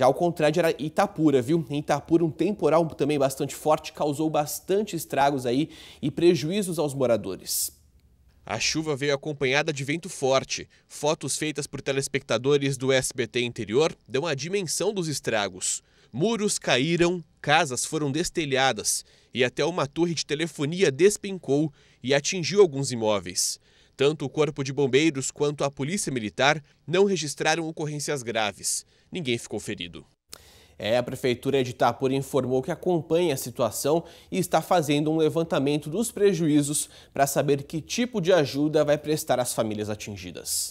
Já ao contrário era Itapura, viu? Em Itapura um temporal também bastante forte causou bastante estragos aí e prejuízos aos moradores. A chuva veio acompanhada de vento forte. Fotos feitas por telespectadores do SBT Interior dão a dimensão dos estragos. Muros caíram, casas foram destelhadas e até uma torre de telefonia despencou e atingiu alguns imóveis. Tanto o Corpo de Bombeiros quanto a Polícia Militar não registraram ocorrências graves. Ninguém ficou ferido. É, a Prefeitura de Itapura informou que acompanha a situação e está fazendo um levantamento dos prejuízos para saber que tipo de ajuda vai prestar às famílias atingidas.